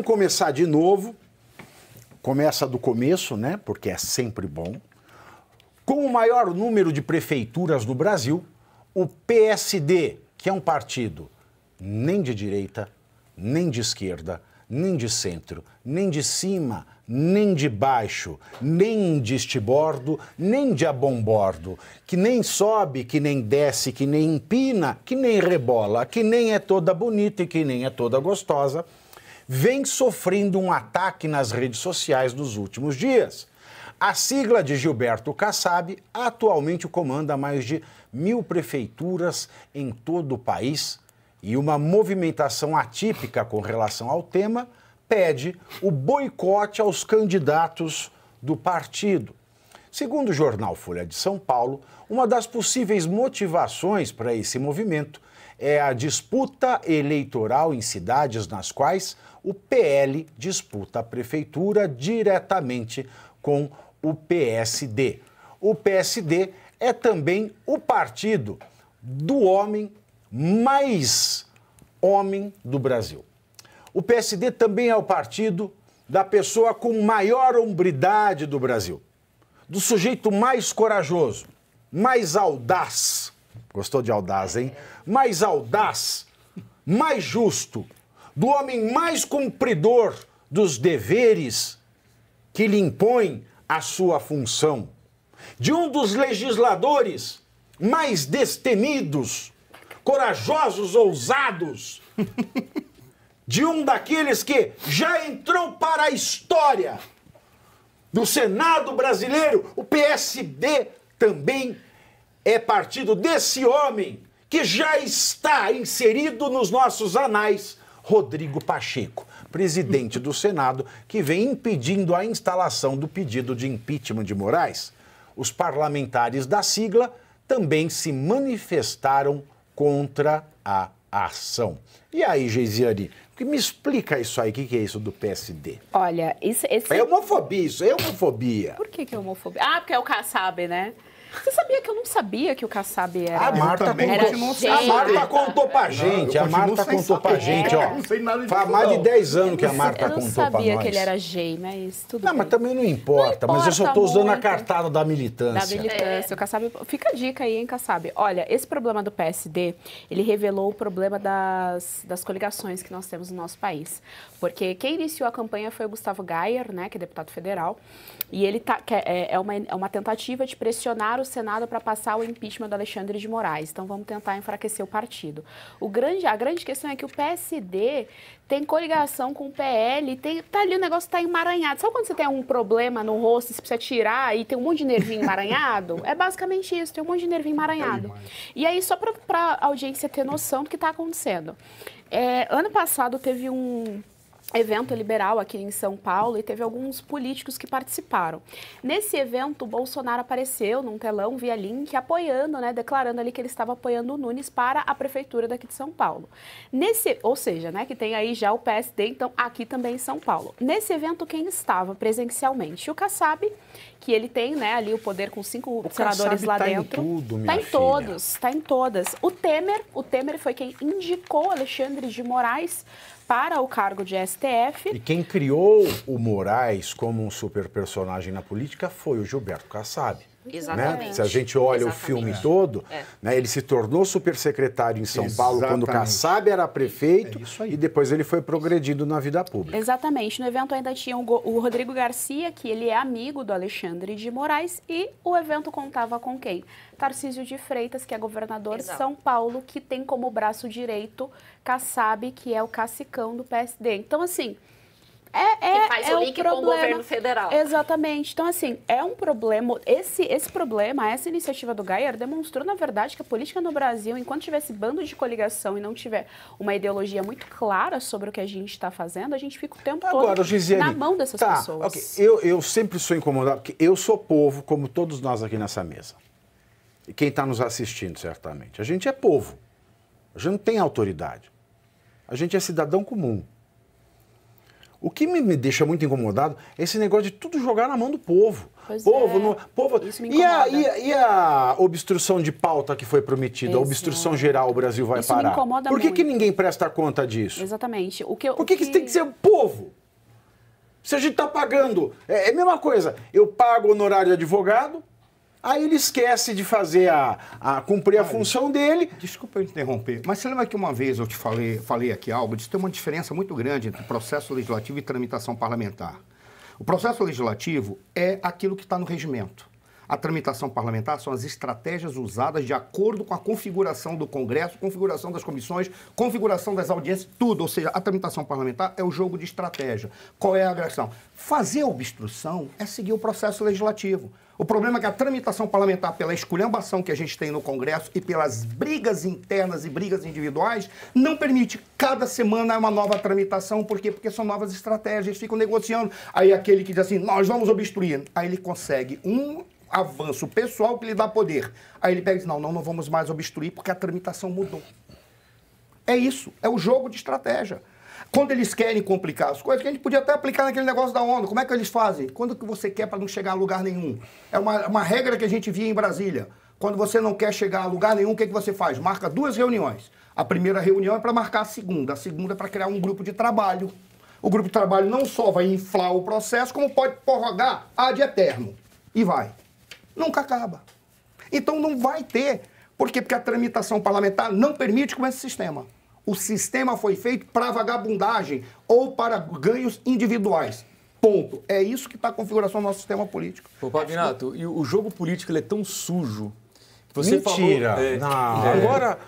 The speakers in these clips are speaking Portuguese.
Vamos começar de novo. Começa do começo, né? Porque é sempre bom. Com o maior número de prefeituras do Brasil, o PSD, que é um partido nem de direita, nem de esquerda, nem de centro, nem de cima, nem de baixo, nem de estibordo, nem de abombordo, que nem sobe, que nem desce, que nem empina, que nem rebola, que nem é toda bonita e que nem é toda gostosa vem sofrendo um ataque nas redes sociais nos últimos dias. A sigla de Gilberto Kassab atualmente comanda mais de mil prefeituras em todo o país e uma movimentação atípica com relação ao tema pede o boicote aos candidatos do partido. Segundo o jornal Folha de São Paulo, uma das possíveis motivações para esse movimento é a disputa eleitoral em cidades nas quais o PL disputa a prefeitura diretamente com o PSD. O PSD é também o partido do homem mais homem do Brasil. O PSD também é o partido da pessoa com maior hombridade do Brasil, do sujeito mais corajoso, mais audaz, Gostou de audaz, hein? Mais audaz, mais justo, do homem mais cumpridor dos deveres que lhe impõe a sua função, de um dos legisladores mais destemidos, corajosos, ousados, de um daqueles que já entrou para a história do Senado brasileiro, o PSD também é partido desse homem que já está inserido nos nossos anais, Rodrigo Pacheco, presidente do Senado, que vem impedindo a instalação do pedido de impeachment de Moraes. Os parlamentares da sigla também se manifestaram contra a ação. E aí, Geisiane, me explica isso aí, o que, que, é isso do PSD? Olha, isso... Esse... É homofobia isso, é homofobia. Por que, que é homofobia? Ah, porque é o Kassab, né? Você sabia que eu não sabia que o Kassab era... A ah, Marta, era a Marta contou pra gente, não, a Marta contou pra gente, ó. Não sei nada Faz mais de 10 anos que a Marta contou pra nós. Eu não sabia que ele era gay, mas é tudo Não, bem. mas também não importa, não mas eu só tô usando muito. a cartada da militância. Da militância, é. o Kassab... Fica a dica aí, hein, Kassab. Olha, esse problema do PSD, ele revelou o problema das, das coligações que nós temos no nosso país. Porque quem iniciou a campanha foi o Gustavo Gayer, né, que é deputado federal, e ele tá, é, é, uma, é uma tentativa de pressionar o Senado para passar o impeachment do Alexandre de Moraes. Então vamos tentar enfraquecer o partido. O grande, a grande questão é que o PSD tem coligação com o PL, tem, tá ali o negócio está emaranhado. Sabe quando você tem um problema no rosto, você precisa tirar e tem um monte de nervinho emaranhado? É basicamente isso, tem um monte de nervinho emaranhado. E aí, só para a audiência ter noção do que está acontecendo. É, ano passado teve um evento liberal aqui em São Paulo e teve alguns políticos que participaram. Nesse evento, o Bolsonaro apareceu num telão via link apoiando, né, declarando ali que ele estava apoiando o Nunes para a prefeitura daqui de São Paulo. Nesse, ou seja, né, que tem aí já o PSD, então aqui também em São Paulo. Nesse evento quem estava presencialmente? O Kassab que ele tem, né, ali o poder com cinco o senadores lá tá dentro. Em tudo, minha tá em filha. todos, tá em todas. O Temer, o Temer foi quem indicou Alexandre de Moraes para o cargo de STF. E quem criou o Moraes como um super personagem na política foi o Gilberto Kassab. Exatamente. Né? Se a gente olha Exatamente. o filme é. todo, é. Né? ele se tornou supersecretário em São Exatamente. Paulo quando Kassab era prefeito é e depois ele foi progredindo na vida pública. Exatamente. No evento ainda tinha o Rodrigo Garcia, que ele é amigo do Alexandre de Moraes, e o evento contava com quem? Tarcísio de Freitas, que é governador Exato. de São Paulo, que tem como braço direito Kassab, que é o cacicão do PSD. Então, assim, é, é, que faz é o link o problema, com o governo federal. Exatamente. Então, assim, é um problema. Esse, esse problema, essa iniciativa do Gayer demonstrou, na verdade, que a política no Brasil, enquanto tiver esse bando de coligação e não tiver uma ideologia muito clara sobre o que a gente está fazendo, a gente fica o tempo Agora, todo Gisele, na mão dessas tá, pessoas. Okay. Eu, eu sempre sou incomodado, porque eu sou povo, como todos nós aqui nessa mesa. E quem está nos assistindo, certamente. A gente é povo. A gente não tem autoridade. A gente é cidadão comum. O que me, me, deixa muito incomodado é esse negócio de tudo jogar na mão do povo. Pois povo, é. no, povo. Isso me E a, e, a, e a obstrução de pauta que foi prometida, a obstrução geral, o Brasil vai Isso parar. Me incomoda Por que, muito. que ninguém presta conta disso? Exatamente. O que, Por que, o que... que tem que ser o povo? Se a gente está pagando. É, é a mesma coisa. Eu pago honorário de advogado, Aí ele esquece de fazer a, a cumprir a função dele. Desculpa eu interromper, mas você lembra que uma vez eu te falei, falei aqui algo de tem uma diferença muito grande entre processo legislativo e tramitação parlamentar. O processo legislativo é aquilo que está no regimento. A tramitação parlamentar são as estratégias usadas de acordo com a configuração do Congresso, configuração das comissões, configuração das audiências, tudo. Ou seja, a tramitação parlamentar é o jogo de estratégia. Qual é a agressão? Fazer obstrução é seguir o processo legislativo. O problema é que a tramitação parlamentar, pela esculhambação que a gente tem no Congresso e pelas brigas internas e brigas individuais, não permite. Cada semana é uma nova tramitação. Por quê? Porque são novas estratégias, ficam negociando. Aí aquele que diz assim, nós vamos obstruir. Aí ele consegue um avanço pessoal que lhe dá poder. Aí ele pega e diz: não, não, não vamos mais obstruir porque a tramitação mudou. É isso, é o jogo de estratégia. Quando eles querem complicar as coisas, que a gente podia até aplicar naquele negócio da ONU. Como é que eles fazem? Quando que você quer para não chegar a lugar nenhum? É uma, uma regra que a gente via em Brasília. Quando você não quer chegar a lugar nenhum, o que, é que você faz? Marca duas reuniões. A primeira reunião é para marcar a segunda. A segunda é para criar um grupo de trabalho. O grupo de trabalho não só vai inflar o processo, como pode prorrogar ad eterno. E vai nunca acaba. Então não vai ter. Por quê? Porque a tramitação parlamentar não permite com esse sistema. O sistema foi feito para vagabundagem ou para ganhos individuais. Ponto. É isso que está a configuração do nosso sistema político. Pô, Pabinato, e o jogo político é tão sujo você Mentira. Falou, é, não. É. Agora,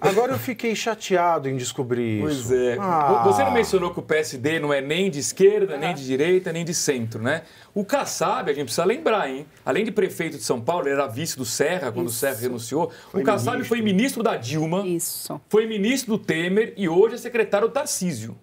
agora eu fiquei chateado em descobrir pois isso. Pois é. Ah. Você não mencionou que o PSD não é nem de esquerda, é. nem de direita, nem de centro, né? O Kassab, a gente precisa lembrar, hein? Além de prefeito de São Paulo, ele era vice do Serra quando isso. o Serra renunciou. Foi o Kassab ministro. foi ministro da Dilma. Isso. Foi ministro do Temer e hoje é secretário do Tarcísio.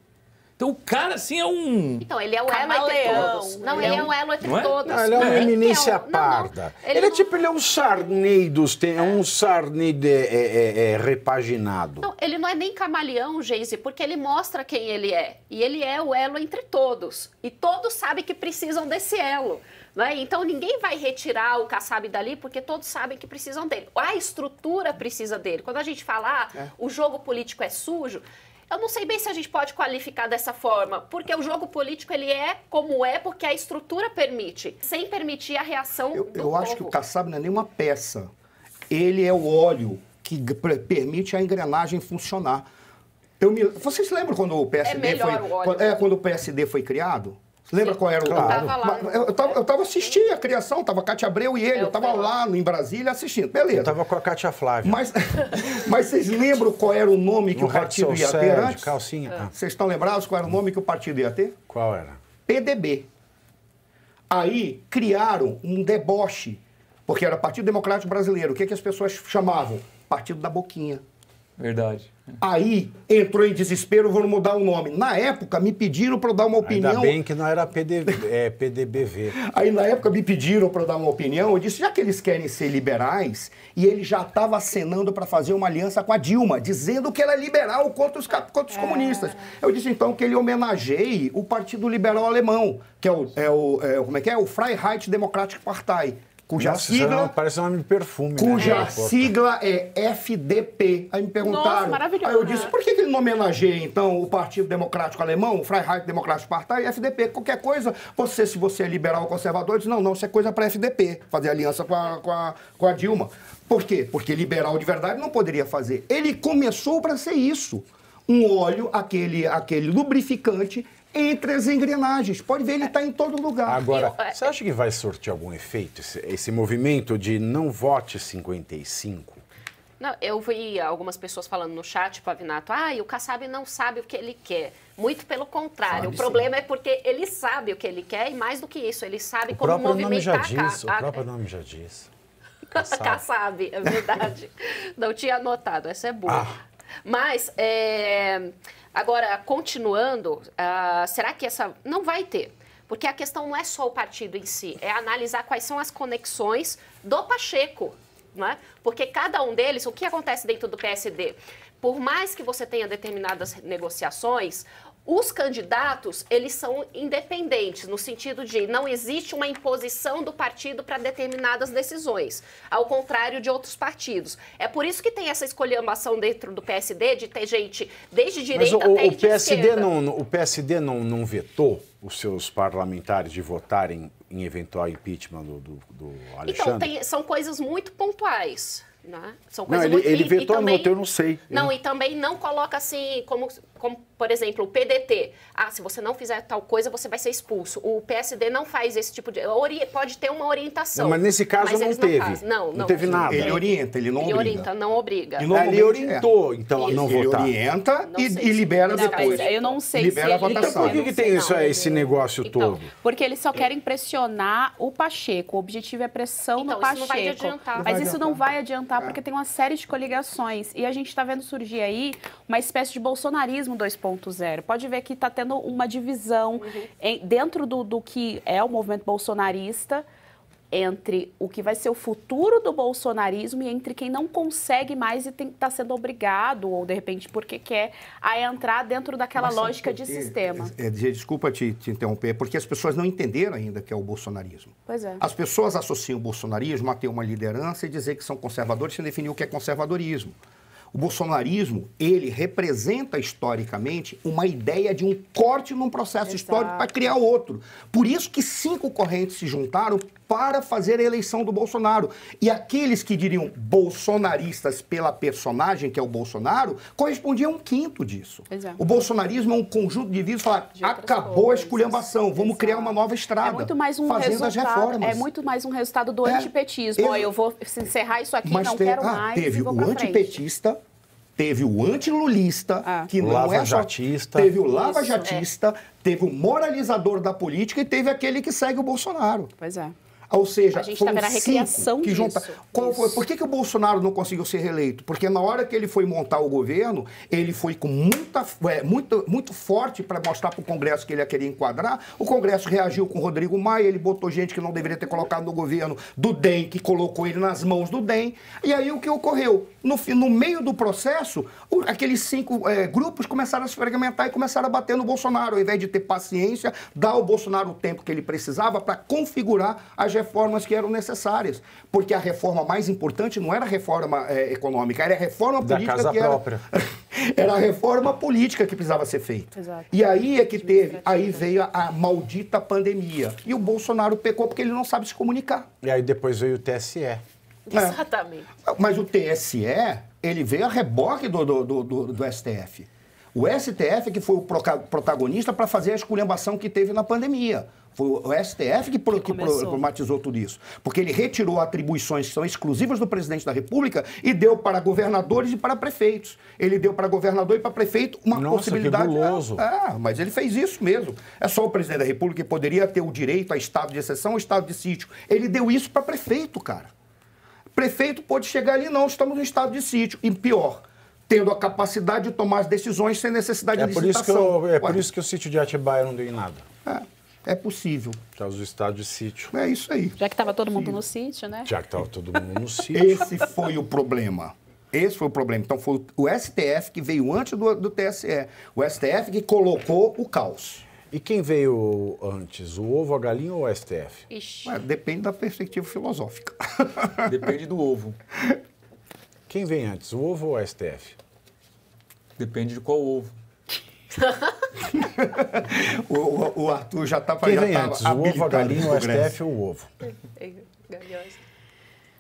Então o cara, assim, é um. Então, ele é o elo entre todos. Não, ele é, um... elo entre é? todos. Não, ele é uma eminência é um... parda. Não, não. Ele, ele é tipo, ele é um Sarney dos tem, é um Sarney de, é, é, é, repaginado. Não, ele não é nem camaleão, Geise, porque ele mostra quem ele é. E ele é o elo entre todos. E todos sabem que precisam desse elo. Né? Então ninguém vai retirar o Kassab dali porque todos sabem que precisam dele. A estrutura precisa dele. Quando a gente falar ah, o jogo político é sujo, eu não sei bem se a gente pode qualificar dessa forma, porque o jogo político ele é como é porque a estrutura permite, sem permitir a reação eu, do Eu povo. acho que o Kassab não é nenhuma peça. Ele é o óleo que permite a engrenagem funcionar. Eu me... Vocês lembram quando o PSD é foi o é, quando o PSD foi criado? Lembra qual era o Eu tava lá. Eu tava, eu tava assistindo a criação, tava Cátia Abreu e ele, eu tava lá em Brasília assistindo. Beleza. Eu tava com a Cátia Flávia. Mas, mas vocês lembram qual era o nome que no o partido ia ter antes? Calcinha. Ah. Vocês estão lembrados qual era o nome que o partido ia ter? Qual era? PDB. Aí criaram um deboche, porque era Partido Democrático Brasileiro. O que, é que as pessoas chamavam? Partido da Boquinha. Verdade. Aí entrou em desespero, vou mudar o nome. Na época, me pediram para dar uma opinião. Ainda bem que não era PDB, é, PDBV. Aí, na época, me pediram para dar uma opinião. Eu disse: já que eles querem ser liberais, e ele já estava acenando para fazer uma aliança com a Dilma, dizendo que era é liberal contra os, contra os é. comunistas. Eu disse então que ele homenageie o Partido Liberal Alemão, que é o, é o é como é que é? O Freiheit Democratic Partei cuja Nossa, sigla. Não, parece um nome de perfume. Né, cuja né? sigla é FDP. Aí me perguntaram. Nossa, aí eu disse, né? por que, que ele não homenageia, então, o Partido Democrático Alemão, o Freiheit Democrático Partei, FDP? Qualquer coisa, você, se você é liberal ou conservador, diz, não, não, isso é coisa para FDP, fazer aliança com a, com, a, com a Dilma. Por quê? Porque liberal de verdade não poderia fazer. Ele começou para ser isso. Um óleo, aquele, aquele lubrificante entre as engrenagens. Pode ver, ele está em todo lugar. Agora, você acha que vai sortir algum efeito esse, esse movimento de não vote 55? Não, eu vi algumas pessoas falando no chat, Pavinato, tipo, ah, o Kassab não sabe o que ele quer. Muito pelo contrário. Sabe, o problema sim. é porque ele sabe o que ele quer e mais do que isso, ele sabe o como próprio movimentar nome já diz, a... O próprio nome já diz. Kassab é verdade. não tinha anotado, essa é boa. Ah. Mas, é... Agora, continuando, uh, será que essa. Não vai ter. Porque a questão não é só o partido em si, é analisar quais são as conexões do Pacheco. Né? Porque cada um deles, o que acontece dentro do PSD? Por mais que você tenha determinadas negociações, os candidatos, eles são independentes, no sentido de não existe uma imposição do partido para determinadas decisões, ao contrário de outros partidos. É por isso que tem essa escolhambação dentro do PSD, de ter gente desde direita Mas o, até o PSD não, O PSD não, não vetou os seus parlamentares de votarem em eventual impeachment do, do, do então, Alexandre? Então, tem, são coisas muito pontuais. Né? São coisas não, ele, muito... ele vetou, e, e eu não sei. Não, eu... e também não coloca assim, como como, por exemplo, o PDT. Ah, se você não fizer tal coisa, você vai ser expulso. O PSD não faz esse tipo de. Pode ter uma orientação. Não, mas nesse caso mas não teve. Não, não, não, não, teve nada. Ele orienta, ele não ele obriga. Ele orienta, não obriga. Ah, ele orientou, então, isso. a não votar. Ele orienta e, e, libera não, depois. eu não sei libera se a votação. Então, por que, tem isso, aí, ah, esse negócio então, todo? Porque eles só querem pressionar o Pacheco. O objetivo é pressão então, no Pacheco. Isso não vai adiantar. Mas isso não vai adiantar, porque é. tem uma série de coligações. E a gente está vendo surgir aí uma espécie de bolsonarismo jornalismo 2.0. Pode ver que está tendo uma divisão uhum. em, dentro do, do que é o movimento bolsonarista entre o que vai ser o futuro do bolsonarismo e entre quem não consegue mais e está sendo obrigado, ou de repente porque quer, a entrar dentro daquela Nossa, lógica de é, é, sistema. É, é, desculpa te, te, interromper, porque as pessoas não entenderam ainda que é o bolsonarismo. Pois é. As pessoas associam o bolsonarismo a ter uma liderança e dizer que são conservadores sem definir o que é conservadorismo. O bolsonarismo, ele representa historicamente uma ideia de um corte num processo Exato. histórico para criar outro. Por isso que cinco correntes se juntaram para fazer a eleição do Bolsonaro. E aqueles que diriam bolsonaristas pela personagem que é o Bolsonaro, correspondiam a um quinto disso. É. O bolsonarismo é um conjunto de vírus falar, acabou coisas. a esculhambação, vamos Exato. criar uma nova estrada. É muito mais um fazendo resultado, as reformas. É muito mais um resultado do é, antipetismo. Eu, eu vou encerrar isso aqui, não teve, quero ah, mais. Teve o antipetista. Frente teve o antilulista, ah. que não Lava é só... Jatista. Teve o lava é. teve o moralizador da política e teve aquele que segue o Bolsonaro. Pois é. Ou seja, a gente tá vendo a recriação que junta... disso. Por que, que o Bolsonaro não conseguiu ser reeleito? Porque na hora que ele foi montar o governo, ele foi com muita, é, muito, muito forte para mostrar para o Congresso que ele queria enquadrar. O Congresso reagiu com o Rodrigo Maia, ele botou gente que não deveria ter colocado no governo do DEM, que colocou ele nas mãos do DEM. E aí o que ocorreu? no, no meio do processo, o, aqueles cinco é, grupos começaram a se fragmentar e começaram a bater no Bolsonaro, ao invés de ter paciência, dar ao Bolsonaro o tempo que ele precisava para configurar as reformas que eram necessárias. Porque a reforma mais importante não era a reforma é, econômica, era a reforma da política. casa que era, própria. era a reforma política que precisava ser feita. Exato. E aí é que teve, aí veio a, a maldita pandemia. E o Bolsonaro pecou porque ele não sabe se comunicar. E aí depois veio o TSE. É. Exatamente. Mas o TSE, ele veio a reboque do, do, do, do STF. O STF que foi o protagonista para fazer a esculhambação que teve na pandemia. Foi o STF que, pro, que, que problematizou tudo isso. Porque ele retirou atribuições que são exclusivas do presidente da República e deu para governadores e para prefeitos. Ele deu para governador e para prefeito uma Nossa, possibilidade. Que ah, ah, mas ele fez isso mesmo. É só o presidente da República que poderia ter o direito a estado de exceção ou estado de sítio. Ele deu isso para prefeito, cara prefeito pode chegar ali, não, estamos no estado de sítio. E pior, tendo a capacidade de tomar as decisões sem necessidade é de por licitação. Isso que eu, é por isso que o sítio de Atibaia não deu em nada. É, é possível. Estamos no estado de sítio. É isso aí. Já que estava todo mundo no sítio, né? Já que estava todo mundo no sítio. Esse foi o problema. Esse foi o problema. Então foi o STF que veio antes do, do TSE. O STF que colocou o caos. E quem veio antes, o ovo, a galinha ou o STF? Ué, depende da perspectiva filosófica. Depende do ovo. Quem vem antes, o ovo ou o STF? Depende de qual ovo. o, o, o, Arthur já está para Quem vem antes, o ovo, a galinha, o STF ou o ovo?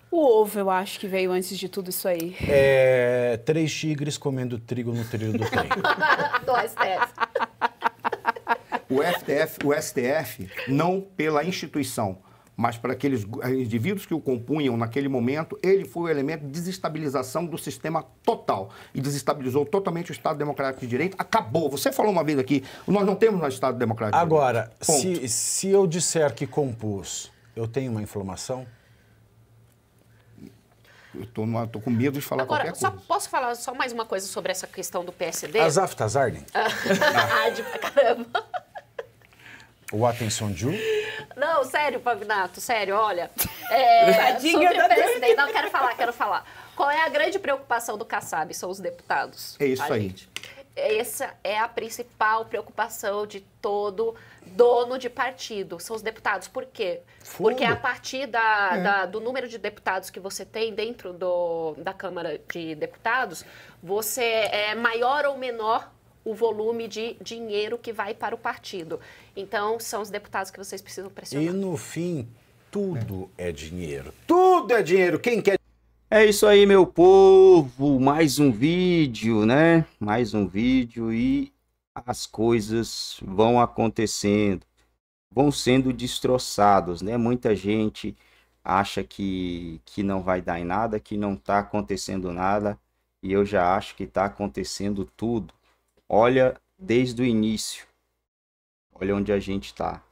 O ovo, eu acho que veio antes de tudo isso aí. É, três tigres comendo trigo no trilho do trem. do STF o, o STF, não pela instituição, mas para aqueles eh, indivíduos que o compunham naquele momento, ele foi o elemento de desestabilização do sistema total e desestabilizou totalmente o Estado Democrático de Direito. Acabou. Você falou uma vez aqui, nós não temos mais Estado Democrático de Direito. Agora, se, se eu disser que compus, eu tenho uma informação? Eu tô, numa, tô, com medo de falar Agora, qualquer coisa. Só, posso falar só mais uma coisa sobre essa questão do PSD? Azaf Tazarden? ah, de pra caramba. O Atenção Ju? Não, sério, Pavinato, sério, olha. É, Tadinha sobre presidente. Não, quero falar, quero falar. Qual é a grande preocupação do Kassab? São os deputados. É isso aí. Gente. Essa é a principal preocupação de todo dono de partido, são os deputados. Por quê? Porque a partir da, é. da, do número de deputados que você tem dentro do, da Câmara de Deputados, você é maior ou menor o volume de dinheiro que vai para o partido. Então, são os deputados que vocês precisam pressionar. E no fim, tudo é, é dinheiro. Tudo é dinheiro. Quem quer é isso aí, meu povo. Mais um vídeo, né? Mais um vídeo e as coisas vão acontecendo, vão sendo destroçados, né? Muita gente acha que, que não vai dar em nada, que não está acontecendo nada, e eu já acho que está acontecendo tudo. Olha, desde o início, Olha onde a gente está.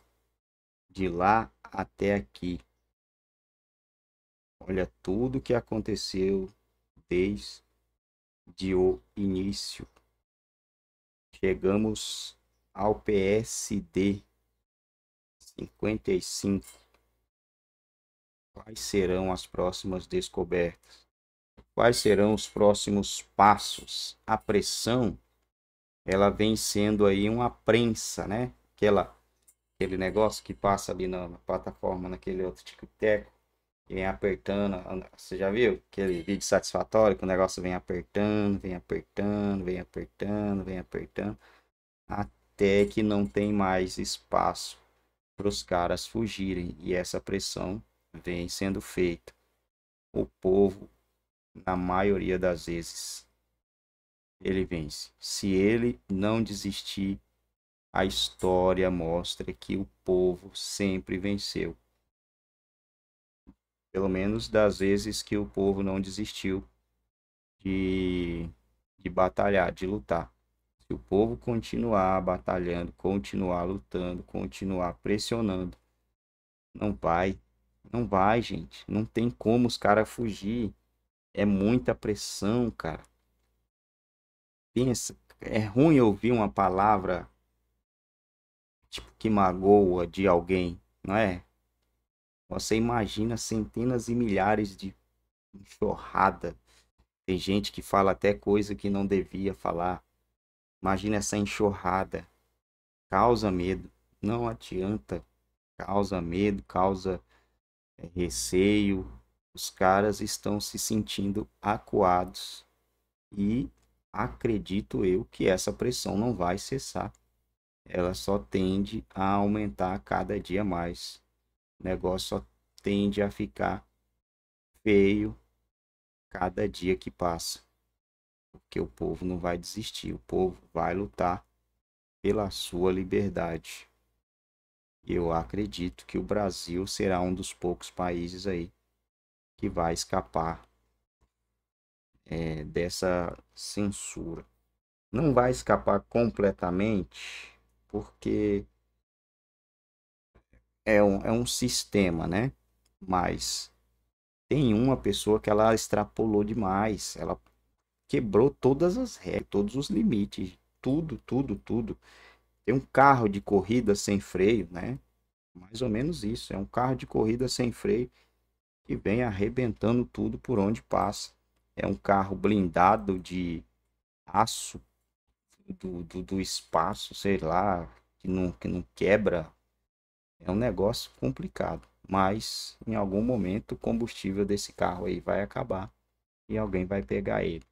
De lá até aqui. Olha tudo que aconteceu desde o início. Chegamos ao PSD 55. Quais serão as próximas descobertas? Quais serão os próximos passos? A pressão, ela vem sendo aí uma prensa, né? aquela, aquele negócio que passa ali na, na plataforma, naquele outro tic-tac, vem apertando. Você já viu aquele vídeo satisfatório que o negócio vem apertando, vem apertando, vem apertando, vem apertando, até que não tem mais espaço para os caras fugirem e essa pressão vem sendo feita. O povo, na maioria das vezes, ele vence. Se ele não desistir a história mostra que o povo sempre venceu. Pelo menos das vezes que o povo não desistiu de, de batalhar, de lutar. Se o povo continuar batalhando, continuar lutando, continuar pressionando, não vai. Não vai, gente. Não tem como os caras fugir. É muita pressão, cara. Pensa, é ruim ouvir uma palavra tipo, que magoa de alguém, não é? Você imagina centenas e milhares de enxurrada. Tem gente que fala até coisa que não devia falar. Imagina essa enxurrada. Causa medo. Não adianta. Causa medo, causa é, receio. Os caras estão se sentindo acuados. E acredito eu que essa pressão não vai cessar ela só tende a aumentar cada dia mais. O negócio só tende a ficar feio cada dia que passa. Porque o povo não vai desistir, o povo vai lutar pela sua liberdade. Eu acredito que o Brasil será um dos poucos países aí que vai escapar é, dessa censura. Não vai escapar completamente, porque é um, é um sistema, né? Mas tem uma pessoa que ela extrapolou demais, ela quebrou todas as regras, todos os limites, tudo, tudo, tudo. Tem um carro de corrida sem freio, né? Mais ou menos isso, é um carro de corrida sem freio que vem arrebentando tudo por onde passa. É um carro blindado de aço do, do, do, espaço, sei lá, que não, que não quebra. É um negócio complicado. Mas em algum momento o combustível desse carro aí vai acabar e alguém vai pegar ele.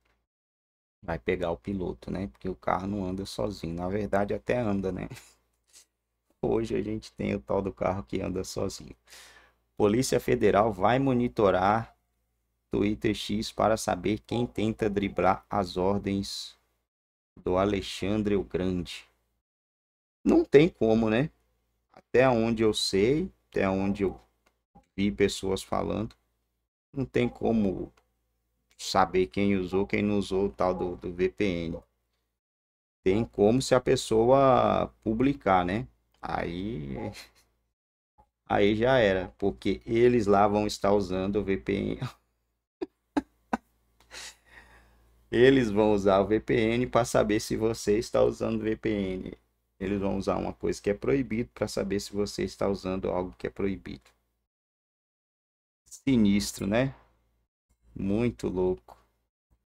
Vai pegar o piloto, né? Porque o carro não anda sozinho. Na verdade, até anda, né? Hoje a gente tem o tal do carro que anda sozinho. Polícia Federal vai monitorar Twitter X para saber quem tenta driblar as ordens do Alexandre o Grande. Não tem como, né? Até onde eu sei, até onde eu vi pessoas falando, não tem como saber quem usou, quem não usou o tal do, do VPN. Tem como se a pessoa publicar, né? Aí aí já era, porque eles lá vão estar usando o VPN Eles vão usar o VPN para saber se você está usando VPN. Eles vão usar uma coisa que é proibido para saber se você está usando algo que é proibido. Sinistro, né? Muito louco.